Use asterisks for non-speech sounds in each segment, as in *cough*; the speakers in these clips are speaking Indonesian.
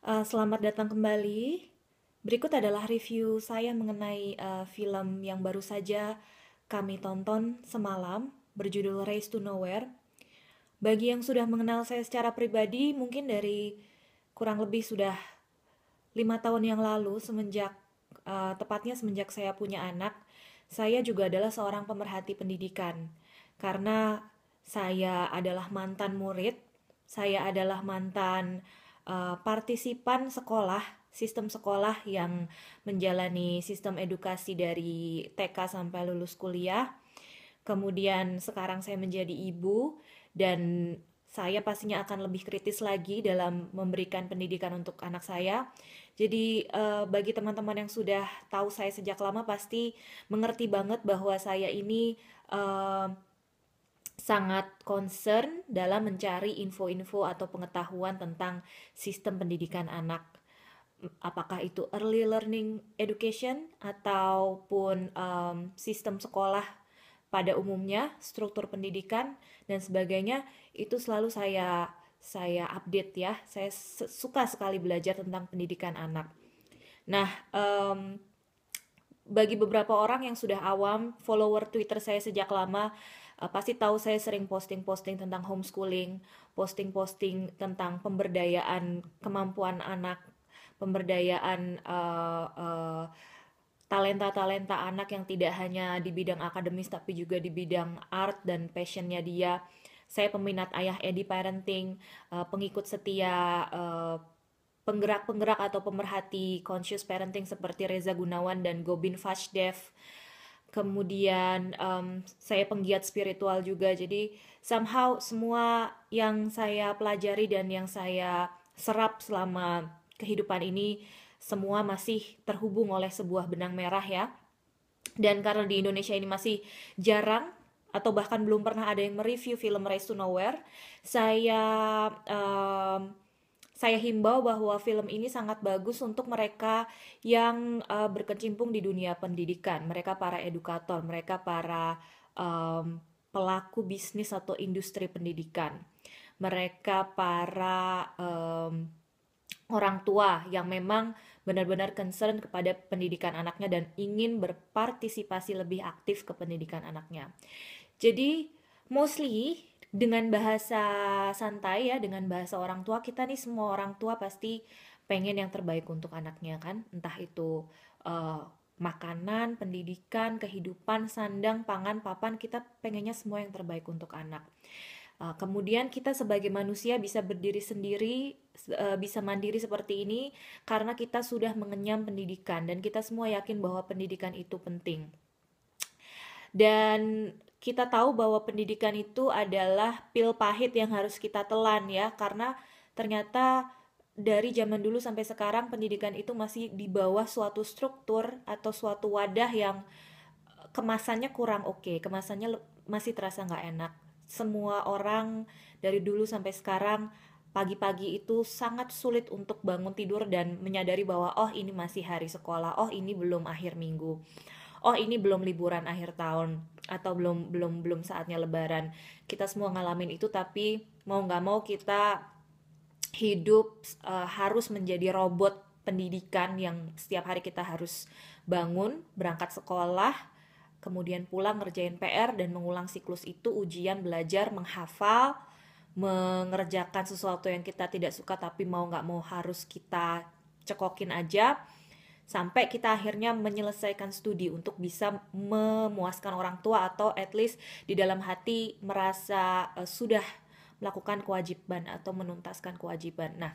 Uh, selamat datang kembali. Berikut adalah review saya mengenai uh, film yang baru saja kami tonton semalam berjudul Race to Nowhere. Bagi yang sudah mengenal saya secara pribadi, mungkin dari kurang lebih sudah lima tahun yang lalu semenjak uh, tepatnya semenjak saya punya anak, saya juga adalah seorang pemerhati pendidikan karena saya adalah mantan murid, saya adalah mantan uh, partisipan sekolah, sistem sekolah yang menjalani sistem edukasi dari TK sampai lulus kuliah. Kemudian sekarang saya menjadi ibu dan saya pastinya akan lebih kritis lagi dalam memberikan pendidikan untuk anak saya. Jadi eh, bagi teman-teman yang sudah tahu saya sejak lama pasti mengerti banget bahwa saya ini eh, sangat concern dalam mencari info-info atau pengetahuan tentang sistem pendidikan anak. Apakah itu early learning education ataupun um, sistem sekolah pada umumnya, struktur pendidikan dan sebagainya itu selalu saya saya update ya. Saya suka sekali belajar tentang pendidikan anak. Nah, um, bagi beberapa orang yang sudah awam follower Twitter saya sejak lama, uh, pasti tahu saya sering posting-posting tentang homeschooling, posting-posting tentang pemberdayaan kemampuan anak, pemberdayaan uh, uh, talenta-talenta anak yang tidak hanya di bidang akademis tapi juga di bidang art dan passionnya dia. Saya peminat ayah Edi Parenting, uh, pengikut setia uh, penggerak-penggerak atau pemerhati conscious parenting seperti Reza Gunawan dan Gobin Fashdev kemudian um, saya penggiat spiritual juga jadi somehow semua yang saya pelajari dan yang saya serap selama kehidupan ini semua masih terhubung oleh sebuah benang merah ya dan karena di Indonesia ini masih jarang atau bahkan belum pernah ada yang mereview film Race to Nowhere saya um, saya himbau bahwa film ini sangat bagus untuk mereka yang uh, berkecimpung di dunia pendidikan, mereka para edukator, mereka para um, pelaku bisnis atau industri pendidikan, mereka para um, orang tua yang memang benar-benar concern kepada pendidikan anaknya dan ingin berpartisipasi lebih aktif ke pendidikan anaknya. Jadi mostly dengan bahasa santai ya dengan bahasa orang tua kita nih semua orang tua pasti pengen yang terbaik untuk anaknya kan entah itu uh, makanan pendidikan kehidupan sandang pangan papan kita pengennya semua yang terbaik untuk anak eh, kemudian kita sebagai manusia bisa berdiri sendiri eh, bisa mandiri seperti ini karena kita sudah mengenyam pendidikan dan kita semua yakin bahwa pendidikan itu penting dan kita tahu bahwa pendidikan itu adalah pil pahit yang harus kita telan ya karena ternyata dari zaman dulu sampai sekarang pendidikan itu masih di bawah suatu struktur atau suatu wadah yang eh, kemasannya kurang oke, okay, kemasannya masih terasa nggak enak. Semua orang dari dulu sampai sekarang pagi-pagi itu sangat sulit untuk bangun tidur dan menyadari bahwa oh ini masih hari sekolah, oh ini belum akhir minggu oh ini belum liburan akhir tahun atau belum belum belum saatnya lebaran kita semua ngalamin itu tapi mau nggak mau kita hidup uh, harus menjadi robot pendidikan yang setiap hari kita harus bangun berangkat sekolah kemudian pulang ngerjain PR dan mengulang siklus itu ujian belajar menghafal mengerjakan sesuatu yang kita tidak suka tapi mau nggak mau harus kita cekokin aja sampai kita akhirnya menyelesaikan studi untuk bisa memuaskan orang tua atau at least di dalam hati merasa uh, sudah melakukan kewajiban atau menuntaskan kewajiban. Nah,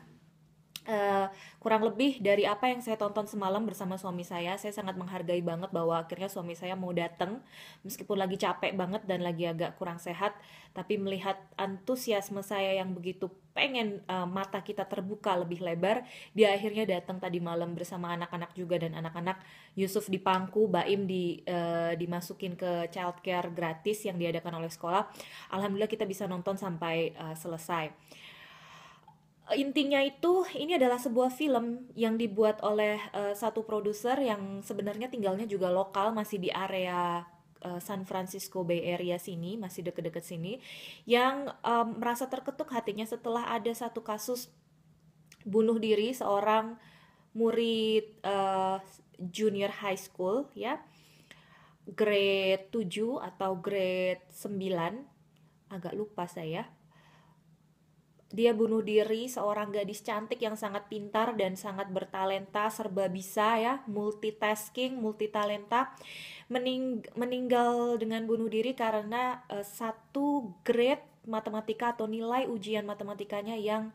Eh, kurang lebih dari apa yang saya tonton semalam bersama suami saya, saya sangat menghargai banget bahwa akhirnya suami saya mau datang meskipun lagi capek banget dan lagi agak kurang sehat, tapi melihat antusiasme saya yang begitu pengen uh, mata kita terbuka lebih lebar, dia akhirnya datang tadi malam bersama anak-anak juga dan anak-anak Yusuf di pangku, Baim di uh, dimasukin ke childcare gratis yang diadakan oleh sekolah. Alhamdulillah kita bisa nonton sampai uh, selesai. Eh, intinya itu ini adalah sebuah film yang dibuat oleh uh, satu produser yang sebenarnya tinggalnya juga lokal masih di area uh, San Francisco Bay Area sini masih deket-deket sini yang um, merasa terketuk hatinya setelah ada satu kasus bunuh diri seorang murid uh, junior high school ya grade 7 atau grade 9 agak lupa saya dia bunuh diri seorang gadis cantik yang sangat pintar dan sangat bertalenta serba bisa ya multitasking multitalenta mening meninggal dengan bunuh diri karena uh, satu grade matematika atau nilai ujian matematikanya yang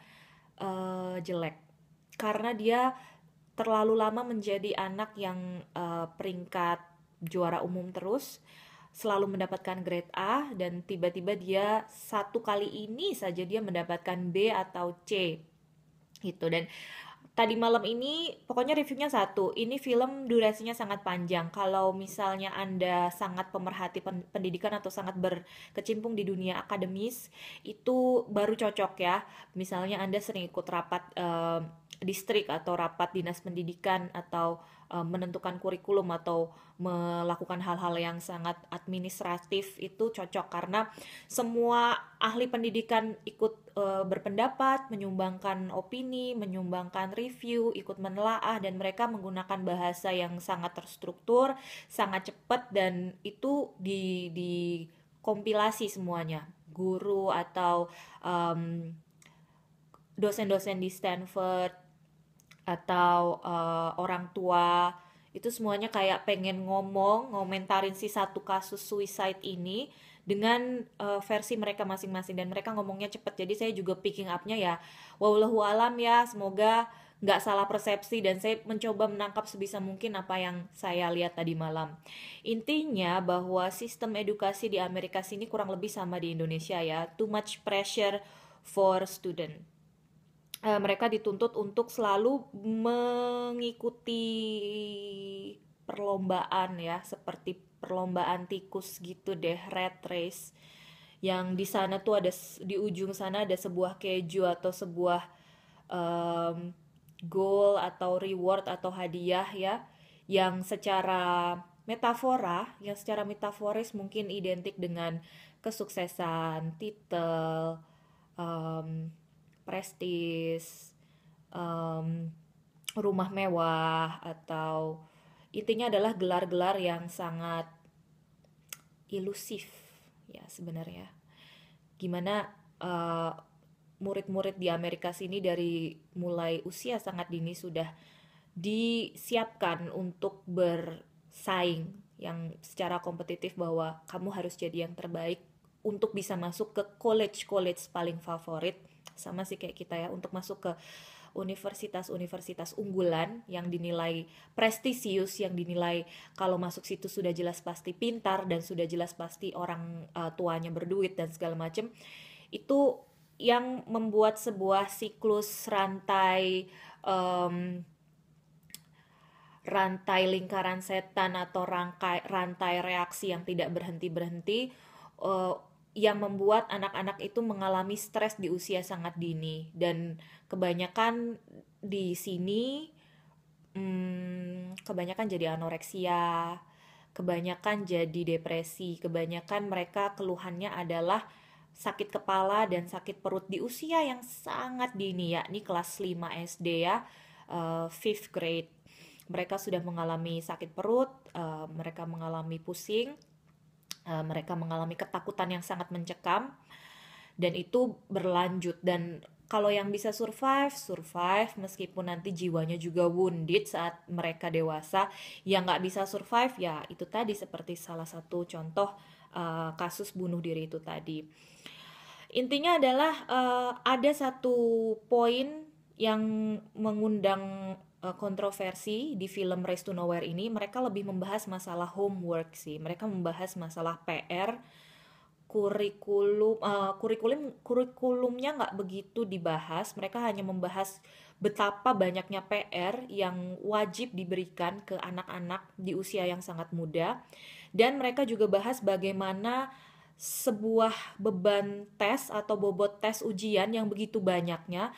uh, jelek karena dia terlalu lama menjadi anak yang uh, peringkat juara umum terus selalu mendapatkan grade A dan tiba-tiba dia satu kali ini saja dia mendapatkan B atau C gitu dan tadi malam ini pokoknya reviewnya satu ini film durasinya sangat panjang kalau misalnya anda sangat pemerhati pendidikan atau sangat berkecimpung di dunia akademis itu baru cocok ya misalnya anda sering ikut rapat eh, distrik atau rapat dinas pendidikan atau uh, menentukan kurikulum atau melakukan hal-hal yang sangat administratif itu cocok karena semua ahli pendidikan ikut uh, berpendapat, menyumbangkan opini, menyumbangkan review, ikut menelaah dan mereka menggunakan bahasa yang sangat terstruktur, sangat cepat dan itu di di kompilasi semuanya guru atau um, dosen-dosen di Stanford atau uh, orang tua itu semuanya kayak pengen ngomong ngomentarin si satu kasus suicide ini dengan uh, versi mereka masing-masing dan mereka ngomongnya cepet jadi saya juga picking upnya ya wallahu alam ya semoga nggak salah persepsi dan saya mencoba menangkap sebisa mungkin apa yang saya lihat tadi malam intinya bahwa sistem edukasi di Amerika sini kurang lebih sama di Indonesia ya too much pressure for student eh, mereka dituntut untuk selalu mengikuti perlombaan ya seperti perlombaan tikus gitu deh red race yang di sana tuh ada di ujung sana ada sebuah keju atau sebuah um, goal atau reward atau hadiah ya yang secara metafora yang secara metaforis mungkin identik dengan kesuksesan titel um, prestis um, rumah mewah atau intinya adalah gelar-gelar yang sangat ilusif ya sebenarnya gimana murid eh, murid-murid di Amerika sini dari mulai usia sangat dini sudah disiapkan untuk bersaing yang secara kompetitif bahwa kamu harus jadi yang terbaik untuk bisa masuk ke college-college paling favorit sama sih kayak kita ya untuk masuk ke universitas-universitas unggulan yang dinilai prestisius, yang dinilai kalau masuk situ sudah jelas pasti pintar dan sudah jelas pasti orang uh, tuanya berduit dan segala macam, itu yang membuat sebuah siklus rantai um, rantai lingkaran setan atau rangkai rantai reaksi yang tidak berhenti berhenti yang membuat anak-anak itu mengalami stres di usia sangat dini dan kebanyakan di sini hmm, kebanyakan jadi anoreksia, kebanyakan jadi depresi, kebanyakan mereka keluhannya adalah sakit kepala dan sakit perut di usia yang sangat dini yakni kelas 5 SD ya, uh, fifth grade. Mereka sudah mengalami sakit perut, uh, mereka mengalami pusing, Eh, mereka mengalami ketakutan yang sangat mencekam dan itu berlanjut dan kalau yang bisa survive, survive meskipun nanti jiwanya juga wounded saat mereka dewasa. Yang nggak bisa survive ya itu tadi seperti salah satu contoh uh, kasus bunuh diri itu tadi. Intinya adalah uh, ada satu poin yang mengundang Eh, kontroversi di film Race to Nowhere ini mereka lebih membahas masalah homework sih. Mereka membahas masalah PR, kurikulum uh, kurikulum kurikulumnya nggak begitu dibahas. Mereka hanya membahas betapa banyaknya PR yang wajib diberikan ke anak-anak di usia yang sangat muda. Dan mereka juga bahas bagaimana sebuah beban tes atau bobot tes ujian yang begitu banyaknya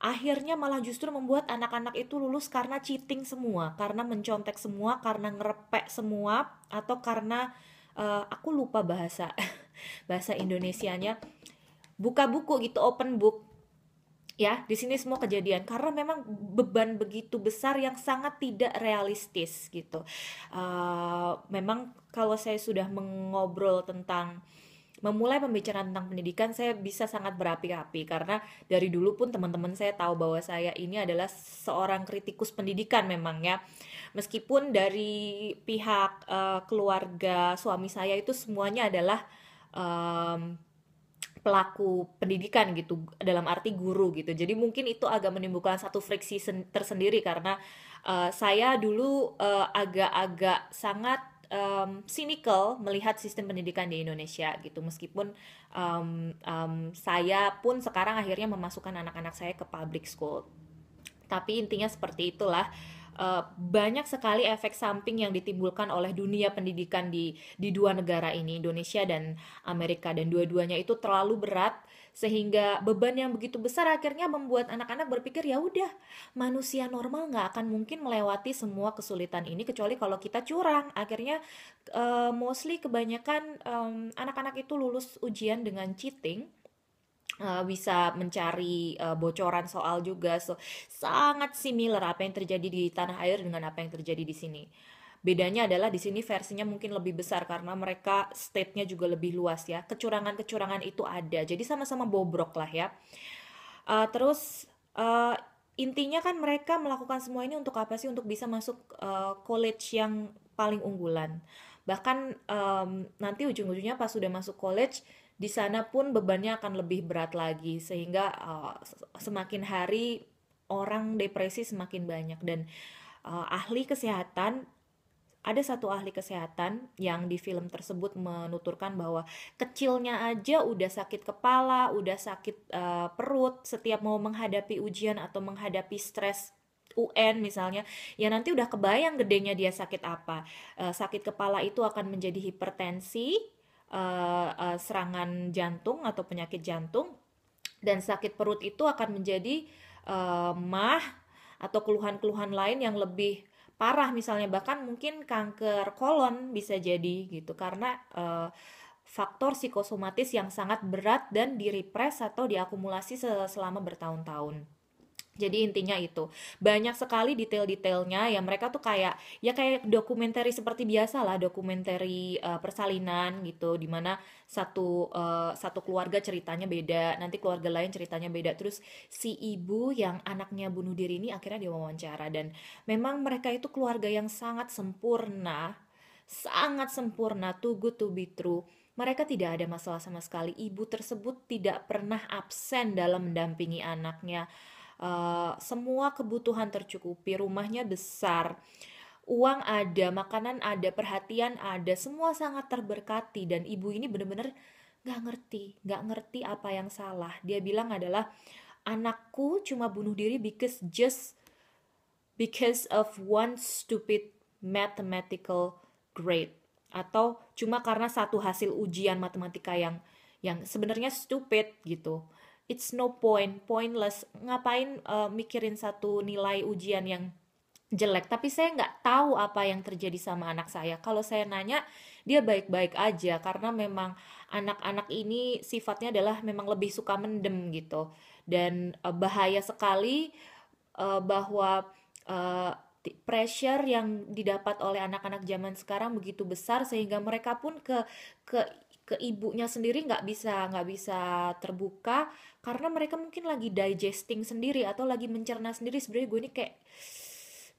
akhirnya malah justru membuat anak-anak itu lulus karena cheating semua, karena mencontek semua, karena ngerepek semua, atau karena uh, aku lupa bahasa *laughs* bahasa Indonesianya buka buku gitu open book ya di sini semua kejadian karena memang beban begitu besar yang sangat tidak realistis gitu uh, memang kalau saya sudah mengobrol tentang memulai pembicaraan tentang pendidikan saya bisa sangat berapi-api karena dari dulu pun teman-teman saya tahu bahwa saya ini adalah seorang kritikus pendidikan memang ya meskipun dari pihak uh, keluarga suami saya itu semuanya adalah um, pelaku pendidikan gitu dalam arti guru gitu jadi mungkin itu agak menimbulkan satu friksi tersendiri karena uh, saya dulu eh, agak-agak uh, agak -agak sangat um, cynical melihat sistem pendidikan di Indonesia gitu meskipun um, um, saya pun sekarang akhirnya memasukkan anak-anak saya ke public school tapi intinya seperti itulah uh, banyak sekali efek samping yang ditimbulkan oleh dunia pendidikan di di dua negara ini Indonesia dan Amerika dan dua-duanya itu terlalu berat sehingga beban yang begitu besar akhirnya membuat anak-anak berpikir ya udah manusia normal nggak akan mungkin melewati semua kesulitan ini kecuali kalau kita curang akhirnya uh, mostly kebanyakan anak anak-anak itu lulus ujian dengan cheating Eh, bisa mencari uh, bocoran soal juga. So, sangat similar apa yang terjadi di tanah air dengan apa yang terjadi di sini. Bedanya adalah di sini versinya mungkin lebih besar karena mereka state-nya juga lebih luas ya. Kecurangan-kecurangan itu ada. Jadi sama-sama bobrok lah ya. Uh, terus uh, intinya kan mereka melakukan semua ini untuk apa sih? Untuk bisa masuk uh, college yang paling unggulan. Bahkan um, nanti ujung-ujungnya pas sudah masuk college di sana pun bebannya akan lebih berat lagi sehingga uh, semakin hari orang depresi semakin banyak dan uh, ahli kesehatan ada satu ahli kesehatan yang di film tersebut menuturkan bahwa kecilnya aja udah sakit kepala, udah sakit uh, perut setiap mau menghadapi ujian atau menghadapi stres UN misalnya, ya nanti udah kebayang gedenya dia sakit apa. Uh, sakit kepala itu akan menjadi hipertensi, uh, uh, serangan jantung atau penyakit jantung dan sakit perut itu akan menjadi uh, mah atau keluhan-keluhan lain yang lebih parah misalnya bahkan mungkin kanker kolon bisa jadi gitu karena uh, faktor psikosomatis yang sangat berat dan direpres atau diakumulasi selama bertahun-tahun. Jadi intinya itu banyak sekali detail-detailnya ya mereka tuh kayak ya kayak dokumentari seperti biasa lah dokumentari uh, persalinan gitu dimana satu uh, satu keluarga ceritanya beda nanti keluarga lain ceritanya beda terus si ibu yang anaknya bunuh diri ini akhirnya diwawancara dan memang mereka itu keluarga yang sangat sempurna sangat sempurna tuh good to be true mereka tidak ada masalah sama sekali ibu tersebut tidak pernah absen dalam mendampingi anaknya uh, semua kebutuhan tercukupi, rumahnya besar, uang ada, makanan ada, perhatian ada, semua sangat terberkati dan ibu ini benar-benar gak ngerti, gak ngerti apa yang salah. Dia bilang adalah anakku cuma bunuh diri because just because of one stupid mathematical grade atau cuma karena satu hasil ujian matematika yang yang sebenarnya stupid gitu it's no point, pointless. Ngapain uh, mikirin satu nilai ujian yang jelek tapi saya nggak tahu apa yang terjadi sama anak saya kalau saya nanya dia baik-baik aja karena memang anak-anak ini sifatnya adalah memang lebih suka mendem gitu dan uh, bahaya sekali uh, bahwa uh, pressure yang didapat oleh anak-anak zaman sekarang begitu besar sehingga mereka pun ke ke ke ibunya sendiri nggak bisa nggak bisa terbuka karena mereka mungkin lagi digesting sendiri atau lagi mencerna sendiri sebenarnya gue ini kayak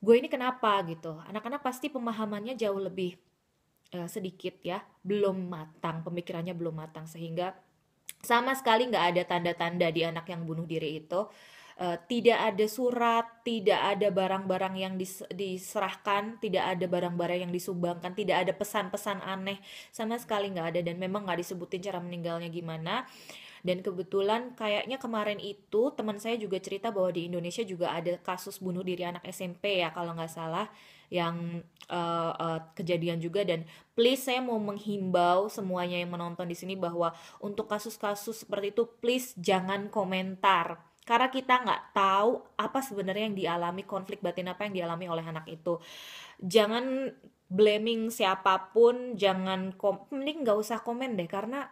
gue ini kenapa gitu anak-anak pasti pemahamannya jauh lebih uh, sedikit ya belum matang pemikirannya belum matang sehingga sama sekali nggak ada tanda-tanda di anak yang bunuh diri itu Eh, tidak ada surat, tidak ada barang-barang yang dis, diserahkan, tidak ada barang-barang yang disumbangkan, tidak ada pesan-pesan aneh sama sekali nggak ada dan memang nggak disebutin cara meninggalnya gimana. Dan kebetulan kayaknya kemarin itu teman saya juga cerita bahwa di Indonesia juga ada kasus bunuh diri anak SMP ya kalau nggak salah yang uh, uh, kejadian juga dan please saya mau menghimbau semuanya yang menonton di sini bahwa untuk kasus-kasus seperti itu please jangan komentar karena kita nggak tahu apa sebenarnya yang dialami konflik batin apa yang dialami oleh anak itu jangan blaming siapapun jangan mending nggak usah komen deh karena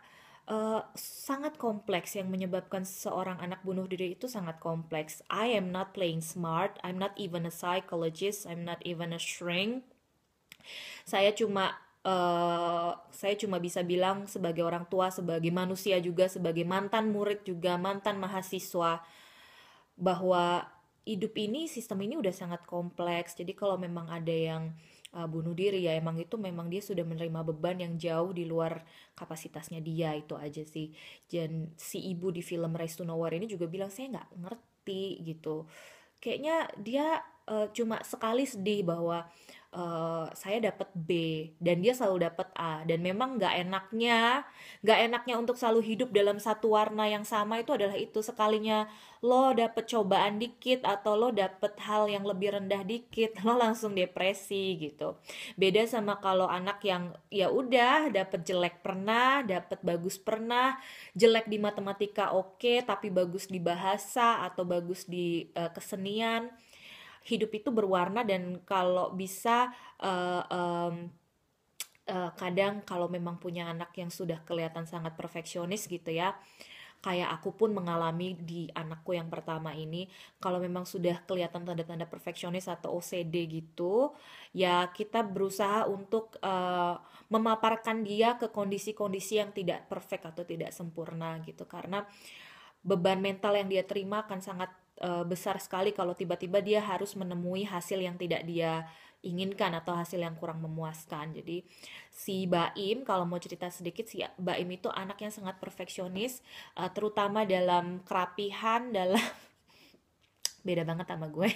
Uh, sangat kompleks yang menyebabkan seorang anak bunuh diri itu sangat kompleks. I am not playing smart, I'm not even a psychologist, I'm not even a shrink. Saya cuma uh, saya cuma bisa bilang sebagai orang tua, sebagai manusia juga, sebagai mantan murid juga, mantan mahasiswa bahwa hidup ini sistem ini udah sangat kompleks jadi kalau memang ada yang uh, bunuh diri ya emang itu memang dia sudah menerima beban yang jauh di luar kapasitasnya dia itu aja sih dan si ibu di film Race to Nowhere ini juga bilang saya nggak ngerti gitu kayaknya dia uh, cuma sekali sedih bahwa Eh, saya dapat B dan dia selalu dapat A dan memang nggak enaknya nggak enaknya untuk selalu hidup dalam satu warna yang sama itu adalah itu sekalinya lo dapet cobaan dikit atau lo dapet hal yang lebih rendah dikit *laughs* lo langsung depresi gitu beda sama kalau anak yang ya udah dapet jelek pernah dapet bagus pernah jelek di matematika oke okay, tapi bagus di bahasa atau bagus di uh, kesenian hidup itu berwarna dan kalau bisa uh, um, uh, kadang kalau memang punya anak yang sudah kelihatan sangat perfeksionis gitu ya kayak aku pun mengalami di anakku yang pertama ini kalau memang sudah kelihatan tanda-tanda perfeksionis atau OCD gitu ya kita berusaha untuk uh, memaparkan dia ke kondisi-kondisi yang tidak perfect atau tidak sempurna gitu karena beban mental yang dia terima akan sangat uh, besar sekali kalau tiba-tiba dia harus menemui hasil yang tidak dia inginkan atau hasil yang kurang memuaskan. Jadi si Baim kalau mau cerita sedikit si Baim itu anak yang sangat perfeksionis uh, terutama dalam kerapihan *laughs* dalam beda banget sama gue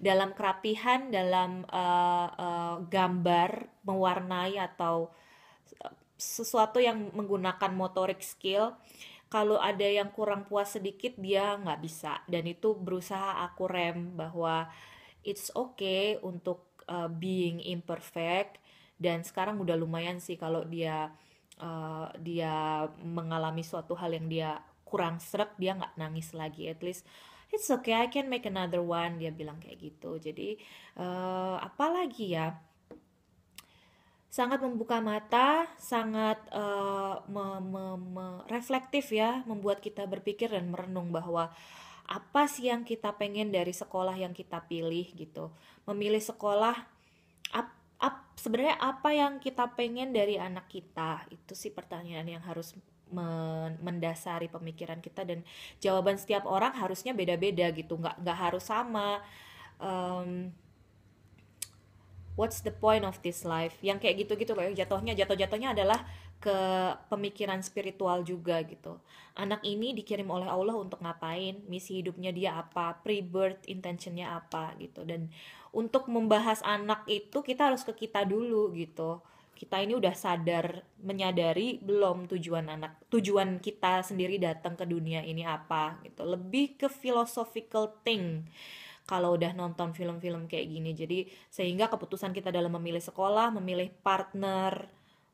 dalam kerapihan dalam uh, uh, gambar mewarnai atau sesuatu yang menggunakan motorik skill kalau ada yang kurang puas sedikit dia nggak bisa dan itu berusaha aku rem bahwa it's okay untuk uh, being imperfect dan sekarang udah lumayan sih kalau dia uh, dia mengalami suatu hal yang dia kurang seret dia nggak nangis lagi at least it's okay I can make another one dia bilang kayak gitu jadi uh, eh, apalagi ya sangat membuka mata, sangat uh, me, me, reflektif ya, membuat kita berpikir dan merenung bahwa apa sih yang kita pengen dari sekolah yang kita pilih gitu. Memilih sekolah ap, ap, sebenarnya apa yang kita pengen dari anak kita? Itu sih pertanyaan yang harus mendasari pemikiran kita dan jawaban setiap orang harusnya beda-beda gitu, nggak nggak harus sama. Um, what's the point of this life yang kayak gitu-gitu loh jatuhnya jatuh-jatuhnya adalah ke pemikiran spiritual juga gitu anak ini dikirim oleh Allah untuk ngapain misi hidupnya dia apa pre-birth intentionnya apa gitu dan untuk membahas anak itu kita harus ke kita dulu gitu kita ini udah sadar menyadari belum tujuan anak tujuan kita sendiri datang ke dunia ini apa gitu lebih ke philosophical thing kalau udah nonton film-film kayak gini jadi sehingga keputusan kita dalam memilih sekolah memilih partner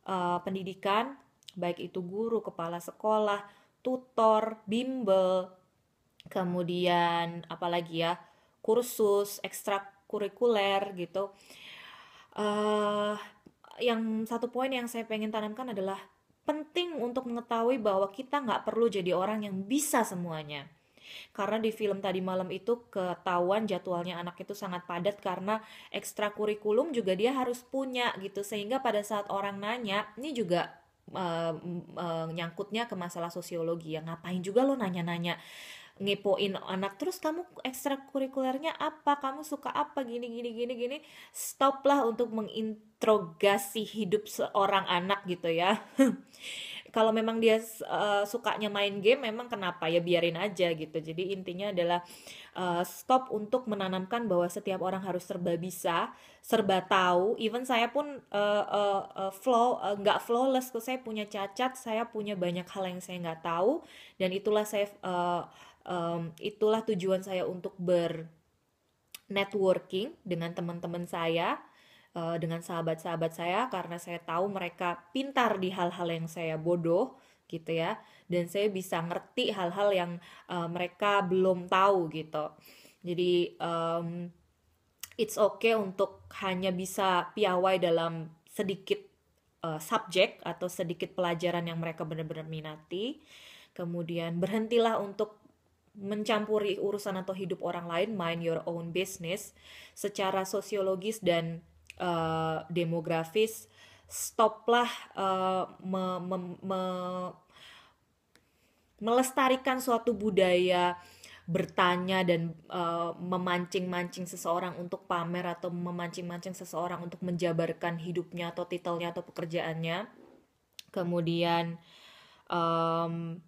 uh, pendidikan baik itu guru kepala sekolah tutor bimbel kemudian apalagi ya kursus ekstrakurikuler gitu uh, yang satu poin yang saya pengen tanamkan adalah penting untuk mengetahui bahwa kita nggak perlu jadi orang yang bisa semuanya karena di film tadi malam itu ketahuan jadwalnya anak itu sangat padat karena ekstrakurikulum juga dia harus punya gitu. Sehingga pada saat orang nanya, ini juga uh, uh, nyangkutnya ke masalah sosiologi ya. Ngapain juga lo nanya-nanya ngepoin anak terus kamu ekstrakurikulernya apa kamu suka apa gini gini gini gini stoplah untuk menginterogasi hidup seorang anak gitu ya *laughs* kalau memang dia uh, sukanya main game memang kenapa ya biarin aja gitu jadi intinya adalah uh, stop untuk menanamkan bahwa setiap orang harus serba bisa serba tahu even saya pun uh, eh, uh, uh, flow nggak uh, flawless tuh saya punya cacat saya punya banyak hal yang saya nggak tahu dan itulah saya uh, um, itulah tujuan saya untuk ber networking dengan teman-teman saya Eh, dengan sahabat-sahabat saya karena saya tahu mereka pintar di hal-hal yang saya bodoh gitu ya dan saya bisa ngerti hal-hal yang uh, mereka belum tahu gitu jadi um, it's okay untuk hanya bisa piawai dalam sedikit uh, subjek atau sedikit pelajaran yang mereka benar-benar minati kemudian berhentilah untuk mencampuri urusan atau hidup orang lain mind your own business secara sosiologis dan Eh, demografis stoplah uh, me, me, me, melestarikan suatu budaya bertanya dan uh, memancing-mancing seseorang untuk pamer atau memancing-mancing seseorang untuk menjabarkan hidupnya atau titelnya atau pekerjaannya. Kemudian um,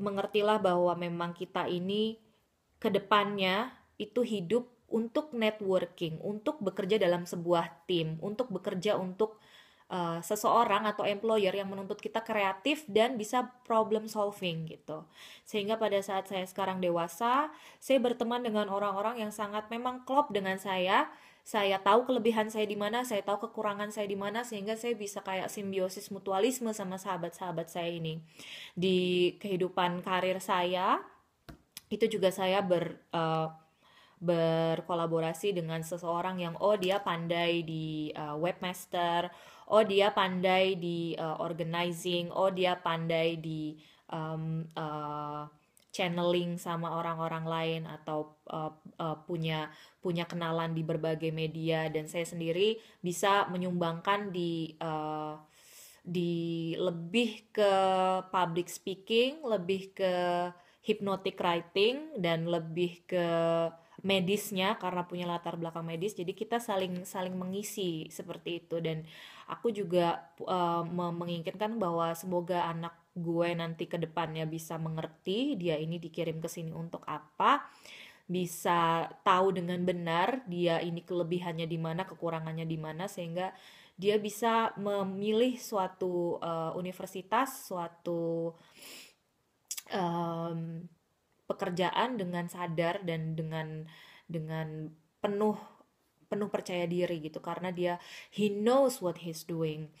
mengertilah bahwa memang kita ini kedepannya itu hidup untuk networking, untuk bekerja dalam sebuah tim, untuk bekerja untuk uh, seseorang atau employer yang menuntut kita kreatif dan bisa problem solving gitu. Sehingga pada saat saya sekarang dewasa, saya berteman dengan orang-orang yang sangat memang klop dengan saya. Saya tahu kelebihan saya di mana, saya tahu kekurangan saya di mana sehingga saya bisa kayak simbiosis mutualisme sama sahabat-sahabat saya ini. Di kehidupan karir saya itu juga saya ber uh, berkolaborasi dengan seseorang yang oh dia pandai di uh, webmaster, oh dia pandai di uh, organizing, oh dia pandai di um, uh, channeling sama orang-orang lain atau uh, uh, punya punya kenalan di berbagai media dan saya sendiri bisa menyumbangkan di uh, di lebih ke public speaking, lebih ke hypnotic writing dan lebih ke medisnya karena punya latar belakang medis jadi kita saling saling mengisi seperti itu dan aku juga uh, menginginkan bahwa semoga anak gue nanti ke depannya bisa mengerti dia ini dikirim ke sini untuk apa bisa tahu dengan benar dia ini kelebihannya di mana kekurangannya di mana sehingga dia bisa memilih suatu uh, universitas suatu um, pekerjaan dengan sadar dan dengan dengan penuh penuh percaya diri gitu karena dia he knows what he's doing.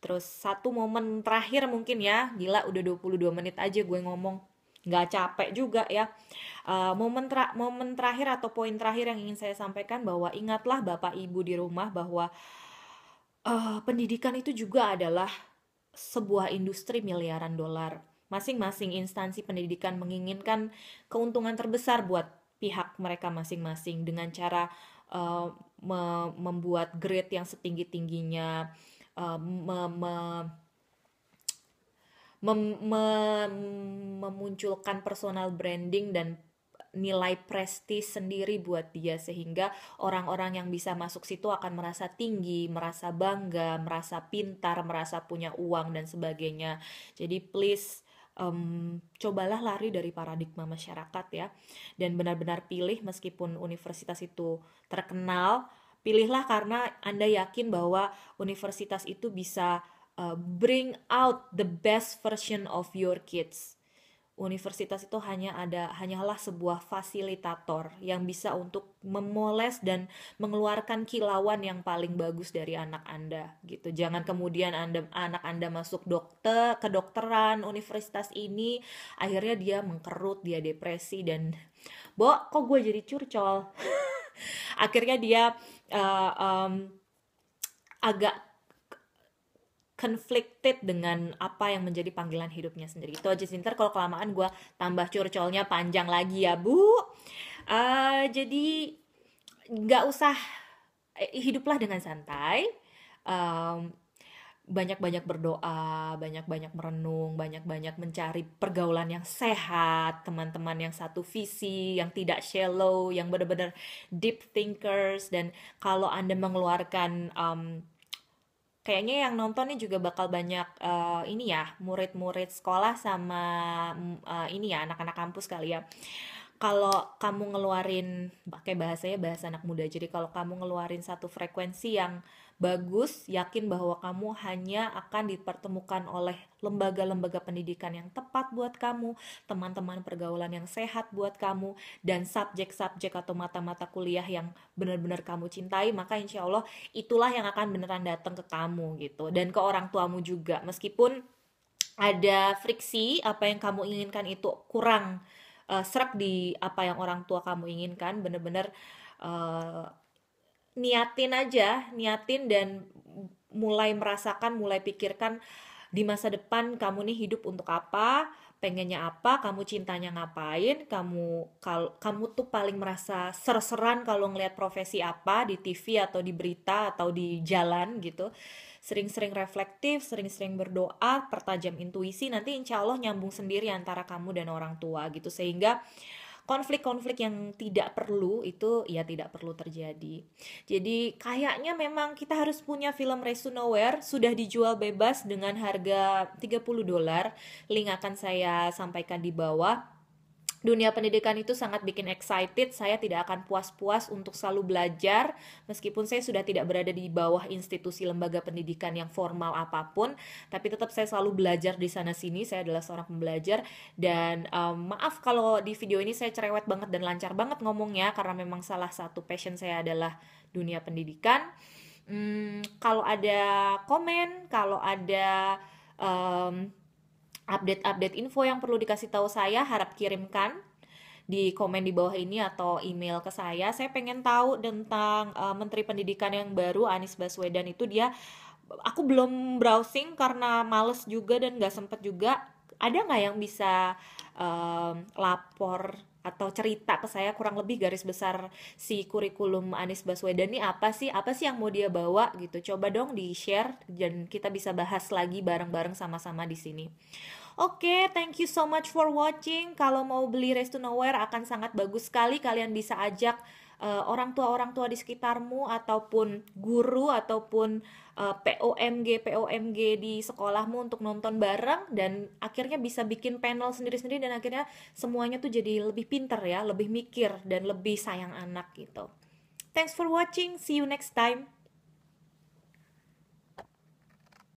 Terus satu momen terakhir mungkin ya, gila udah 22 menit aja gue ngomong nggak capek juga ya uh, momen tra momen terakhir atau poin terakhir yang ingin saya sampaikan bahwa ingatlah bapak ibu di rumah bahwa uh, pendidikan itu juga adalah sebuah industri miliaran dolar masing-masing instansi pendidikan menginginkan keuntungan terbesar buat pihak mereka masing-masing dengan cara uh, me membuat grade yang setinggi-tingginya uh, me me mem me memunculkan personal branding dan nilai prestis sendiri buat dia sehingga orang-orang yang bisa masuk situ akan merasa tinggi, merasa bangga, merasa pintar, merasa punya uang dan sebagainya. Jadi please um, cobalah lari dari paradigma masyarakat ya dan benar-benar pilih meskipun universitas itu terkenal pilihlah karena anda yakin bahwa universitas itu bisa uh, bring out the best version of your kids universitas itu hanya ada hanyalah sebuah fasilitator yang bisa untuk memoles dan mengeluarkan kilauan yang paling bagus dari anak Anda gitu. Jangan kemudian Anda anak Anda masuk dokter kedokteran universitas ini akhirnya dia mengkerut, dia depresi dan bo kok gue jadi curcol. *laughs* akhirnya dia uh, um, agak conflicted dengan apa yang menjadi panggilan hidupnya sendiri. Itu aja sih. kalau kelamaan gue tambah curcolnya panjang lagi ya, Bu. Uh, jadi nggak usah eh, hiduplah dengan santai. Um, banyak-banyak berdoa, banyak-banyak merenung, banyak-banyak mencari pergaulan yang sehat, teman-teman yang satu visi, yang tidak shallow, yang benar-benar deep thinkers dan kalau Anda mengeluarkan um, kayaknya yang nonton nontonnya juga bakal banyak uh, ini ya murid-murid sekolah sama uh, ini ya anak-anak kampus kali ya kalau kamu ngeluarin pakai bahasanya bahasa anak muda jadi kalau kamu ngeluarin satu frekuensi yang bagus, yakin bahwa kamu hanya akan dipertemukan oleh lembaga-lembaga pendidikan yang tepat buat kamu, teman-teman pergaulan yang sehat buat kamu, dan subjek-subjek atau mata-mata kuliah yang benar-benar kamu cintai, maka insya Allah itulah yang akan beneran datang ke kamu gitu, dan ke orang tuamu juga, meskipun ada friksi apa yang kamu inginkan itu kurang uh, serak di apa yang orang tua kamu inginkan bener-bener eh, niatin aja, niatin dan mulai merasakan, mulai pikirkan di masa depan kamu nih hidup untuk apa, pengennya apa, kamu cintanya ngapain, kamu kal, kamu tuh paling merasa ser kalau ngelihat profesi apa di TV atau di berita atau di jalan gitu. Sering-sering reflektif, sering-sering berdoa, pertajam intuisi, nanti insya Allah nyambung sendiri antara kamu dan orang tua gitu. Sehingga konflik-konflik yang tidak perlu itu ya tidak perlu terjadi. Jadi kayaknya memang kita harus punya film Race Nowhere sudah dijual bebas dengan harga 30 dolar. Link akan saya sampaikan di bawah dunia pendidikan itu sangat bikin excited. Saya tidak akan puas-puas untuk selalu belajar meskipun saya sudah tidak berada di bawah institusi lembaga pendidikan yang formal apapun, tapi tetap saya selalu belajar di sana sini. Saya adalah seorang pembelajar dan um, maaf kalau di video ini saya cerewet banget dan lancar banget ngomongnya karena memang salah satu passion saya adalah dunia pendidikan. Hmm, kalau ada komen, kalau ada um, update-update info yang perlu dikasih tahu saya harap kirimkan di komen di bawah ini atau email ke saya. Saya pengen tahu tentang uh, Menteri Pendidikan yang baru Anies Baswedan itu dia aku belum browsing karena males juga dan nggak sempet juga. Ada nggak yang bisa um, lapor atau cerita ke saya kurang lebih garis besar si kurikulum Anies Baswedan ini apa sih apa sih yang mau dia bawa gitu coba dong di share dan kita bisa bahas lagi bareng-bareng sama-sama di sini Oke, okay, thank you so much for watching. Kalau mau beli Rest to Nowhere akan sangat bagus sekali. Kalian bisa ajak uh, orang tua-orang tua di sekitarmu ataupun guru ataupun uh, eh, POMG POMG di sekolahmu untuk nonton bareng dan akhirnya bisa bikin panel sendiri-sendiri dan akhirnya semuanya tuh jadi lebih pinter ya, lebih mikir dan lebih sayang anak gitu. Thanks for watching. See you next time.